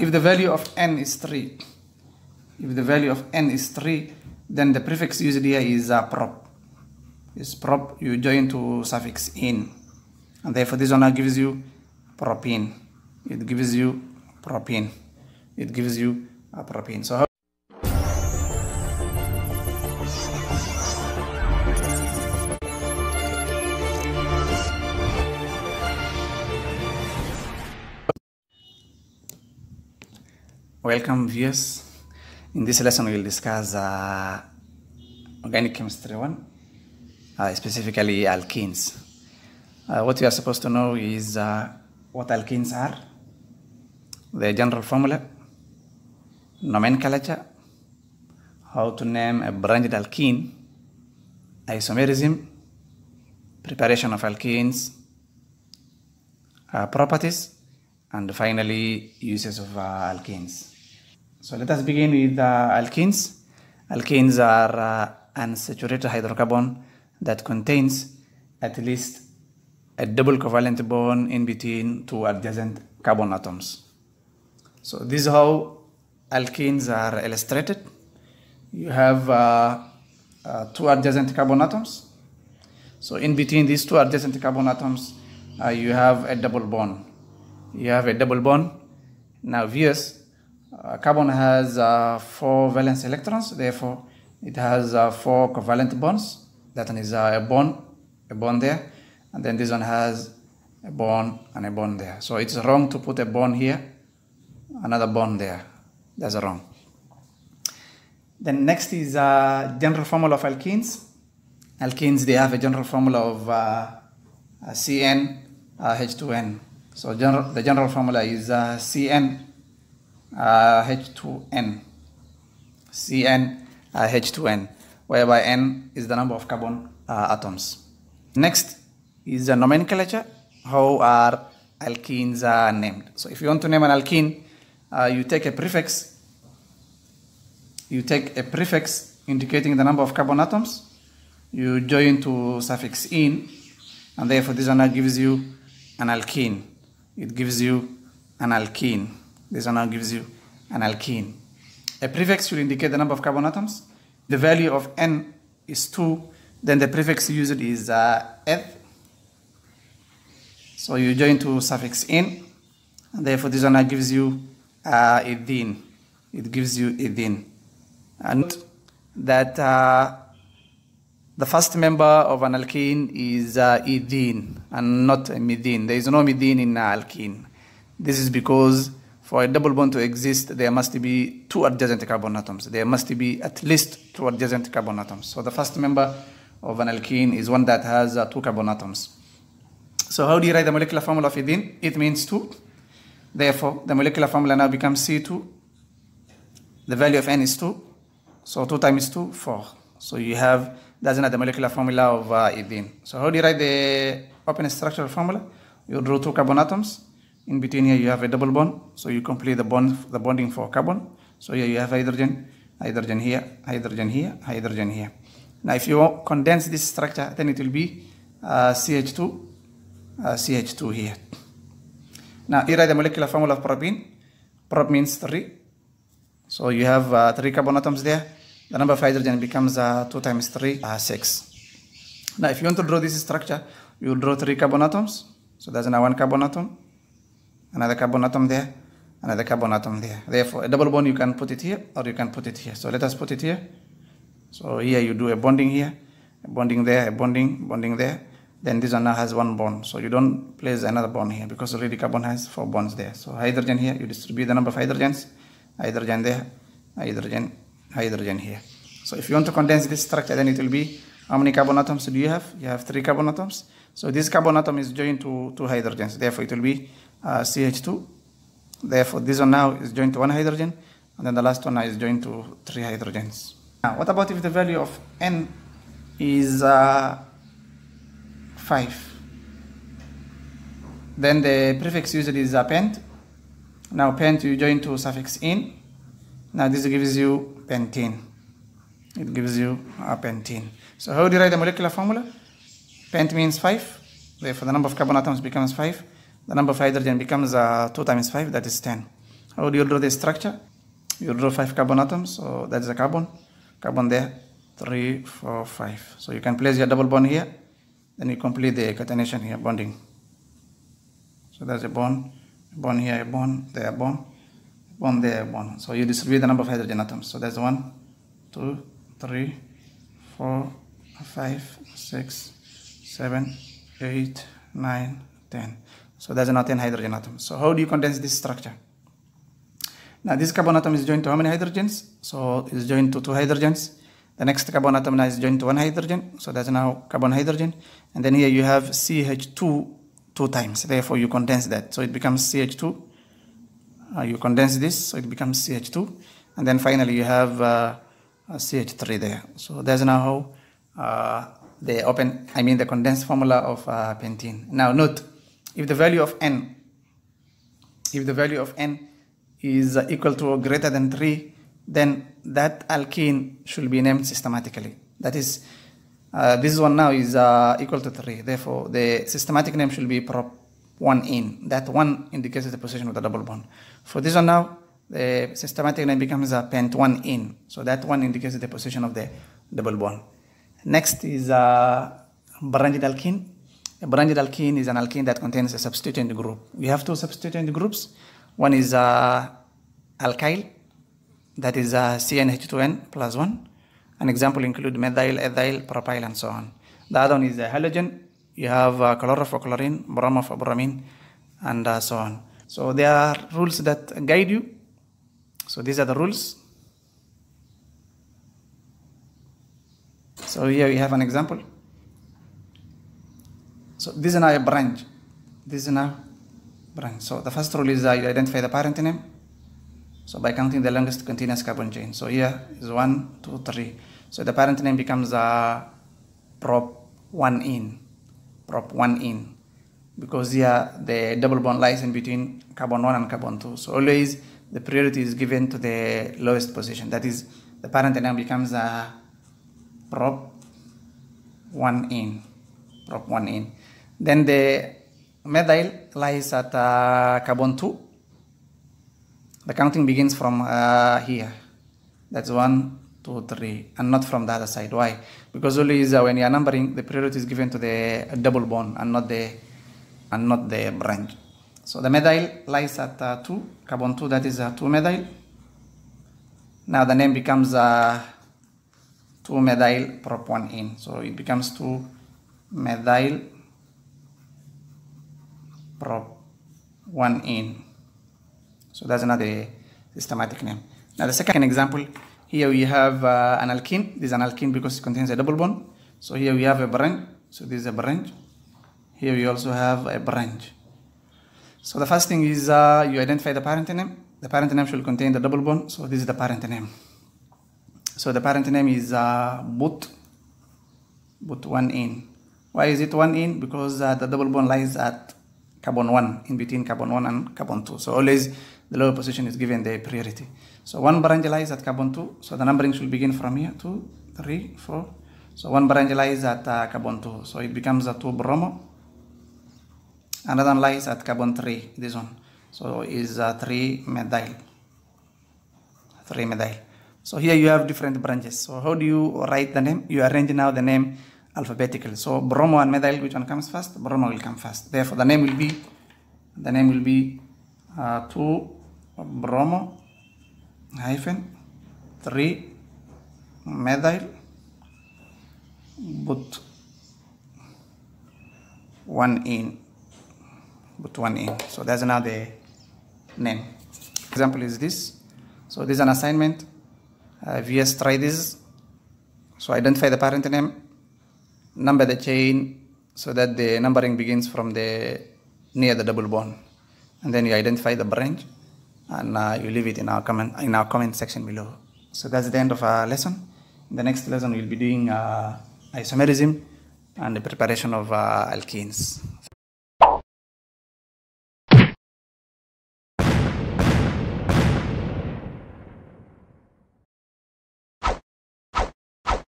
If the value of n is 3, if the value of n is 3, then the prefix used here is a prop. Is prop, you join to suffix in. And therefore this one now gives you propene. It gives you propene. It gives you a propene. So Welcome viewers. In this lesson we will discuss uh, organic chemistry 1, uh, specifically alkenes. Uh, what you are supposed to know is uh, what alkenes are, the general formula, nomenclature, how to name a branched alkene, isomerism, preparation of alkenes, uh, properties, and finally uses of uh, alkenes. So let us begin with uh, alkenes. Alkenes are uh, unsaturated hydrocarbon that contains at least a double covalent bond in between two adjacent carbon atoms. So this is how alkenes are illustrated. You have uh, uh, two adjacent carbon atoms. So in between these two adjacent carbon atoms, uh, you have a double bond you have a double bond. Now Vs, uh, carbon has uh, four valence electrons, therefore it has uh, four covalent bonds. That one is uh, a bond, a bond there, and then this one has a bond and a bond there. So it's wrong to put a bond here, another bond there. That's wrong. Then next is a uh, general formula of alkenes. Alkenes, they have a general formula of uh, CN, H2N. So general, the general formula is uh, Cn uh, H2n, Cn uh, H2n, whereby n is the number of carbon uh, atoms. Next is the nomenclature, how are alkenes uh, named. So if you want to name an alkene, uh, you take a prefix, you take a prefix indicating the number of carbon atoms, you join to suffix in, and therefore this one gives you an alkene it gives you an alkene. This one now gives you an alkene. A prefix will indicate the number of carbon atoms. The value of N is 2. Then the prefix used is uh, eth. So you join to suffix in. And therefore, this one now gives you uh, ethene. It gives you ethene. And that uh, the first member of an alkene is uh, ethene and not a methene. There is no methene in an uh, alkene. This is because for a double bond to exist, there must be two adjacent carbon atoms. There must be at least two adjacent carbon atoms. So the first member of an alkene is one that has uh, two carbon atoms. So how do you write the molecular formula of ethene? It means 2. Therefore, the molecular formula now becomes C2. The value of N is 2. So 2 times 2, 4. So you have that's in the molecular formula of uh, ethene. So how do you write the open structural formula? You draw two carbon atoms. In between here you have a double bond, so you complete the bond, the bonding for carbon. So here you have hydrogen, hydrogen here, hydrogen here, hydrogen here. Now if you condense this structure, then it will be uh, CH2, uh, CH2 here. Now here are the molecular formula of propene. Prop means 3. So you have uh, 3 carbon atoms there the number of hydrogen becomes uh, 2 times 3, uh, 6. Now, if you want to draw this structure, you draw 3 carbon atoms. So there's now one carbon atom, another carbon atom there, another carbon atom there. Therefore, a double bond, you can put it here or you can put it here. So let us put it here. So here you do a bonding here, a bonding there, a bonding, bonding there. Then this one now has one bond. So you don't place another bond here because already carbon has four bonds there. So hydrogen here, you distribute the number of hydrogens, hydrogen there, hydrogen hydrogen here. So if you want to condense this structure, then it will be how many carbon atoms do you have? You have three carbon atoms. So this carbon atom is joined to two hydrogens. Therefore, it will be uh, CH2. Therefore, this one now is joined to one hydrogen, and then the last one is joined to three hydrogens. Now, what about if the value of n is uh, 5? Then the prefix used is append. Now, append you join to suffix in. Now, this gives you pentene. It gives you a ah, pentene. So how do you write the molecular formula? Pent means 5. Therefore, the number of carbon atoms becomes 5. The number of hydrogen becomes uh, 2 times 5, that is 10. How do you draw the structure? You draw 5 carbon atoms, so that is a carbon. Carbon there, 3, 4, 5. So you can place your double bond here. Then you complete the catenation here, bonding. So there's a bond, bond here, a bond, there a bond one there, one. So you distribute the number of hydrogen atoms. So that's one, two, three, four, five, six, seven, eight, nine, ten. So that's not 10 hydrogen atoms. So how do you condense this structure? Now this carbon atom is joined to how many hydrogens? So it's joined to two hydrogens. The next carbon atom now is joined to one hydrogen. So that's now carbon hydrogen. And then here you have CH2 two times. Therefore you condense that. So it becomes CH2 uh, you condense this so it becomes CH2 and then finally you have uh, CH3 there so that's now how uh, the open I mean the condensed formula of pentene now note if the value of n if the value of n is equal to or greater than 3 then that alkene should be named systematically that is uh, this one now is uh, equal to 3 therefore the systematic name should be prop one in. That one indicates the position of the double bond. For this one now, the systematic name becomes a pent one in. So that one indicates the position of the double bond. Next is a uh, branded alkene. A branded alkene is an alkene that contains a substituent group. We have two substituent groups. One is a uh, alkyl, that is a uh, CnH2n plus 1. An example include methyl, ethyl, propyl, and so on. The other one is a halogen, you have uh, for bromine, and uh, so on. So there are rules that guide you. So these are the rules. So here we have an example. So this is now a branch. This is now branch. So the first rule is uh, you identify the parent name. So by counting the longest continuous carbon chain. So here is one, two, three. So the parent name becomes uh, prop 1 in prop 1 in because here the double bond lies in between carbon 1 and carbon 2 so always the priority is given to the lowest position that is the parent now becomes a prop 1 in prop 1 in then the methyl lies at uh, carbon 2 the counting begins from uh, here that's 1 two, three, and not from the other side. Why? Because only is uh, when you are numbering, the priority is given to the double bond and not the and not the branch. So the methyl lies at uh, two, carbon two, that is uh, two methyl. Now the name becomes uh, two methyl propanene. So it becomes two methyl prop one in. So that's another systematic name. Now the second example here we have uh, an alkene. This is an alkene because it contains a double bond. So here we have a branch. So this is a branch. Here we also have a branch. So the first thing is uh, you identify the parent name. The parent name should contain the double bond. So this is the parent name. So the parent name is uh, but, but one in. Why is it one in? Because uh, the double bond lies at carbon one, in between carbon one and carbon two. So always the lower position is given the priority. So one branch is at carbon 2, so the numbering should begin from here, 2, 3, 4. So one branch is at uh, carbon 2, so it becomes a 2 bromo. Another lies at carbon 3, this one. So is a 3 methyl. 3 methyl. So here you have different branches. So how do you write the name? You arrange now the name alphabetically. So bromo and methyl, which one comes first? Bromo will come first. Therefore the name will be, the name will be uh, 2 bromo hyphen 3 methyl but 1 in but 1 in so that's another name example is this so this is an assignment uh, vs try this so identify the parent name number the chain so that the numbering begins from the near the double bond and then you identify the branch and uh, you leave it in our comment in our comment section below. So that's the end of our lesson. In the next lesson, we'll be doing uh, isomerism and the preparation of uh, alkenes.